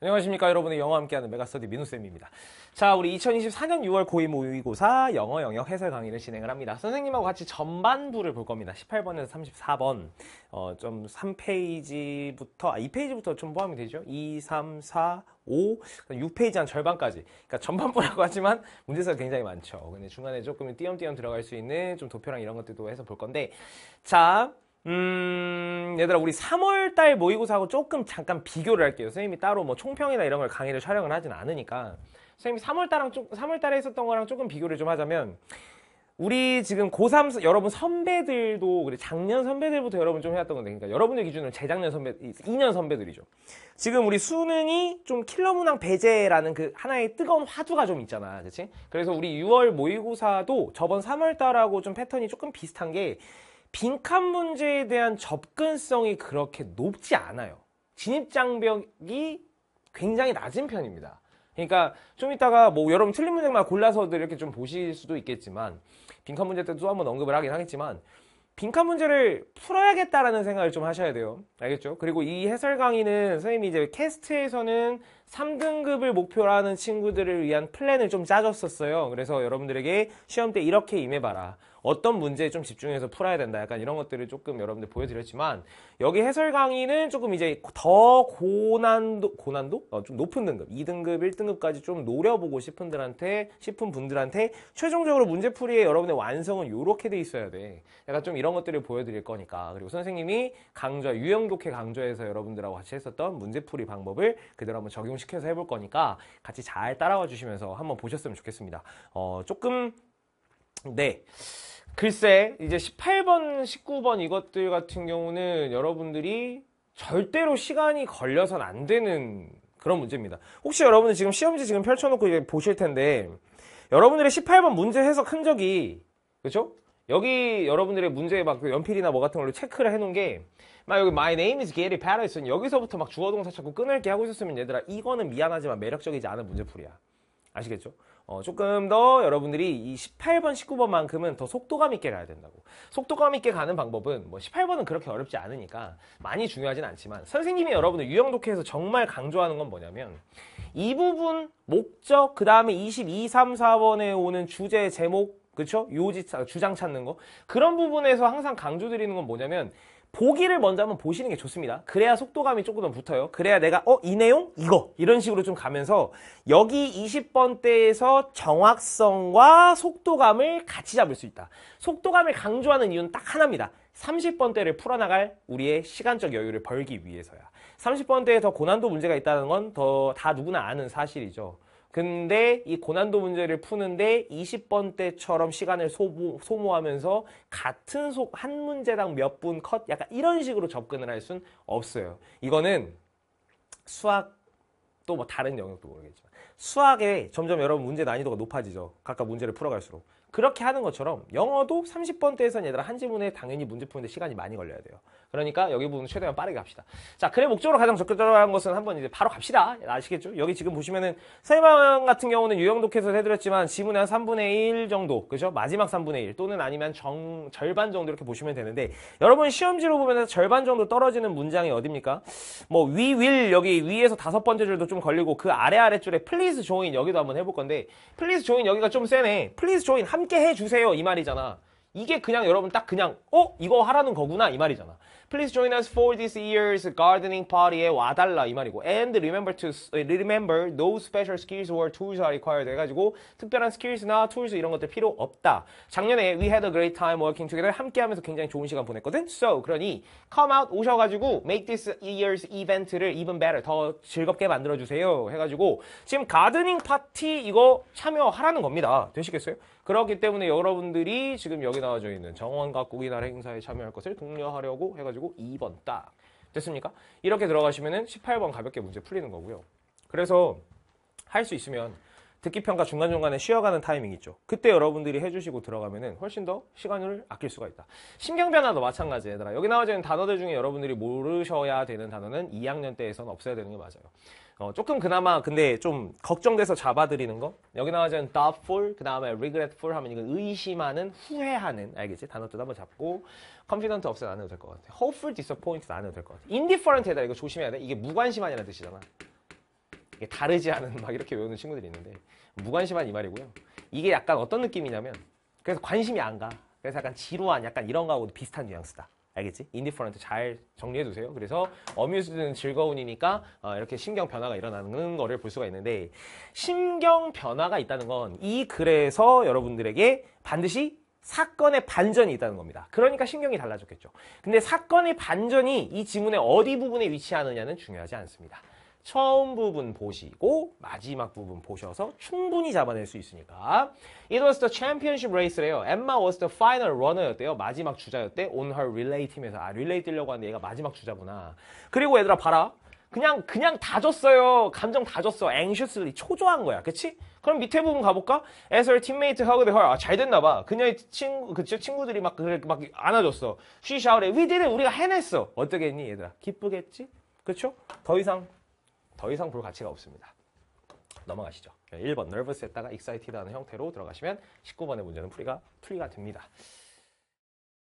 안녕하십니까 여러분의 영어 함께하는 메가스터디 민우쌤입니다 자 우리 2024년 6월 고2 모의고사 영어 영역 해설 강의를 진행을 합니다 선생님하고 같이 전반부를 볼 겁니다 18번에서 34번 어, 좀 3페이지부터 아, 2페이지부터 좀 포함이 되죠 2, 3, 4, 5, 6페이지 한 절반까지 그러니까 전반부라고 하지만 문제가 굉장히 많죠 근데 중간에 조금 띄엄띄엄 들어갈 수 있는 좀 도표랑 이런 것들도 해서 볼 건데 자 음, 얘들아, 우리 3월달 모의고사하고 조금 잠깐 비교를 할게요. 선생님이 따로 뭐 총평이나 이런 걸 강의를 촬영을 하진 않으니까. 선생님이 3월달랑, 3월달에 했었던 거랑 조금 비교를 좀 하자면, 우리 지금 고3, 여러분 선배들도, 그래, 작년 선배들부터 여러분 좀 해왔던 건데, 그러니까 여러분들 기준으로 재작년 선배, 2년 선배들이죠. 지금 우리 수능이 좀 킬러 문항 배제라는 그 하나의 뜨거운 화두가 좀 있잖아. 그치? 그래서 우리 6월 모의고사도 저번 3월달하고 좀 패턴이 조금 비슷한 게, 빈칸 문제에 대한 접근성이 그렇게 높지 않아요. 진입장벽이 굉장히 낮은 편입니다. 그러니까 좀 이따가 뭐 여러분 틀린 문제만 골라서도 이렇게 좀 보실 수도 있겠지만 빈칸 문제 때도 한번 언급을 하긴 하겠지만 빈칸 문제를 풀어야겠다라는 생각을 좀 하셔야 돼요. 알겠죠? 그리고 이 해설 강의는 선생님이 이제 캐스트에서는 3등급을 목표로 하는 친구들을 위한 플랜을 좀 짜줬었어요. 그래서 여러분들에게 시험 때 이렇게 임해봐라. 어떤 문제에 좀 집중해서 풀어야 된다. 약간 이런 것들을 조금 여러분들 보여드렸지만 여기 해설 강의는 조금 이제 더 고난도 고난도 어, 좀 높은 등급 2등급 1등급까지 좀 노려보고 싶은들한테 싶은 분들한테 최종적으로 문제풀이의 여러분의 완성은 이렇게 돼 있어야 돼. 약간 좀 이런 것들을 보여드릴 거니까 그리고 선생님이 강좌 유형독해 강좌에서 여러분들하고 같이 했었던 문제풀이 방법을 그대로 한번 적용. 응시켜서 해볼 거니까 같이 잘 따라와 주시면서 한번 보셨으면 좋겠습니다. 어, 조금, 네. 글쎄, 이제 18번, 19번 이것들 같은 경우는 여러분들이 절대로 시간이 걸려선 안 되는 그런 문제입니다. 혹시 여러분들 지금 시험지 지금 펼쳐놓고 보실 텐데, 여러분들의 18번 문제 해석 흔적이, 그렇 여기 여러분들의 문제에 막 연필이나 뭐 같은 걸로 체크를 해놓은 게 막 여기 My name is Gary Patterson 여기서부터 막 주어동사 찾고 끊을게 하고 있었으면 얘들아 이거는 미안하지만 매력적이지 않은 문제풀이야 아시겠죠? 어, 조금 더 여러분들이 이 18번, 19번만큼은 더 속도감 있게 가야 된다고. 속도감 있게 가는 방법은 뭐 18번은 그렇게 어렵지 않으니까 많이 중요하진 않지만 선생님이 여러분들 유형 독해에서 정말 강조하는 건 뭐냐면 이 부분 목적 그 다음에 22, 3, 4번에 오는 주제, 제목 그렇죠? 요지 주장 찾는 거 그런 부분에서 항상 강조드리는 건 뭐냐면 보기를 먼저 한번 보시는 게 좋습니다. 그래야 속도감이 조금 더 붙어요. 그래야 내가 어 이 내용 이거 이런 식으로 좀 가면서 여기 20번대에서 정확성과 속도감을 같이 잡을 수 있다. 속도감을 강조하는 이유는 딱 하나입니다. 30번대를 풀어나갈 우리의 시간적 여유를 벌기 위해서야. 30번대에 더 고난도 문제가 있다는 건 더 다 누구나 아는 사실이죠. 근데 이 고난도 문제를 푸는데 20번 때처럼 시간을 소모, 소모하면서 같은 속 한 문제당 몇 분 컷 약간 이런 식으로 접근을 할 수는 없어요. 이거는 수학 또 뭐 다른 영역도 모르겠지만 수학에 점점 여러분 문제 난이도가 높아지죠. 각각 문제를 풀어갈수록. 그렇게 하는 것처럼 영어도 3 0번대에서 얘들아 한질문에 당연히 문제 푸는데 시간이 많이 걸려야 돼요. 그러니까 여기 부분 최대한 빠르게 갑시다. 자, 그래 목적으로 가장 적절한 것은 한번 이제 바로 갑시다. 아시겠죠? 여기 지금 보시면은 설명 같은 경우는 유형 독해서 해드렸지만 지문의 한 3분의 1 정도, 그죠? 마지막 3분의 1 또는 아니면 정, 절반 정도 이렇게 보시면 되는데 여러분 시험지로 보면 절반 정도 떨어지는 문장이 어딥니까? 뭐 we will 여기 위에서 다섯 번째 줄도 좀 걸리고 그 아래 아래 줄에 please join 여기도 한번 해볼 건데 please join 여기가 좀 세네. please join 한 함께 해주세요 이 말이잖아 이게 그냥 여러분 딱 그냥 어? 이거 하라는 거구나 이 말이잖아. Please join us for this year's gardening party에 와달라 이 말이고 and remember to remember no special skills or tools are required 해가지고 특별한 skills나 tools 이런 것들 필요 없다. 작년에 we had a great time working together 함께하면서 굉장히 좋은 시간 보냈거든. So 그러니 come out 오셔가지고 make this year's event를 even better 더 즐겁게 만들어주세요 해가지고 지금 가드닝 파티 이거 참여하라는 겁니다. 되시겠어요? 그렇기 때문에 여러분들이 지금 여기다 나와져 있는 정원 각국이 나 행사에 참여할 것을 독려하려고 해가지고 2번 딱 됐습니까? 이렇게 들어가시면은 18번 가볍게 문제 풀리는 거고요. 그래서 할 수 있으면 듣기 평가 중간중간에 쉬어가는 타이밍 있죠. 그때 여러분들이 해주시고 들어가면은 훨씬 더 시간을 아낄 수가 있다. 신경 변화도 마찬가지 얘들아. 여기 나와져 있는 단어들 중에 여러분들이 모르셔야 되는 단어는 2학년 때에선 없어야 되는 게 맞아요. 어, 조금 그나마 근데 좀 걱정돼서 잡아드리는 거 여기 나와있는 doubtful 그 다음에 regretful 하면 이건 의심하는 후회하는 알겠지 단어도 한번 잡고 confident 없어도 안 해도 될 것 같아 hopeful disappointed 안 해도 될 것 같아 indifferent 에다 이거 조심해야 돼 이게 무관심한이라는 뜻이잖아 이게 다르지 않은 막 이렇게 외우는 친구들이 있는데 무관심한 이 말이고요 이게 약간 어떤 느낌이냐면 그래서 관심이 안가 그래서 약간 지루한 약간 이런 거하고 비슷한 뉘앙스다 알겠지? 인디 d i f 잘 정리해 두세요. 그래서 어뮤즈는 즐거운이니까 어, 이렇게 신경 변화가 일어나는 거를 볼 수가 있는데 신경 변화가 있다는 건 이 글에서 여러분들에게 반드시 사건의 반전이 있다는 겁니다. 그러니까 신경이 달라졌겠죠. 근데 사건의 반전이 이 지문의 어디 부분에 위치하느냐는 중요하지 않습니다. 처음 부분 보시고 마지막 부분 보셔서 충분히 잡아낼 수 있으니까 It was the championship race래요. Emma was the final runner였대요. 마지막 주자였대. On her relay 팀에서 아 릴레이 뛰려고 하는데 얘가 마지막 주자구나. 그리고 얘들아 봐라. 그냥 그냥 다 줬어요. 감정 다 줬어. anxiously 초조한 거야. 그치? 그럼 밑에 부분 가볼까? As her teammate hugged her. 아, 잘 됐나 봐. 그녀의 친구, 그쵸? 친구들이 막, 막 안아줬어. She shouted. We did it. 우리가 해냈어. 어떻게 했니, 얘들아? 기쁘겠지? 그쵸? 더 이상 더 이상 볼 가치가 없습니다. 넘어가시죠. 1번 nervous에다가 excited하는 형태로 들어가시면 19번의 문제는 풀이가 풀이가 됩니다.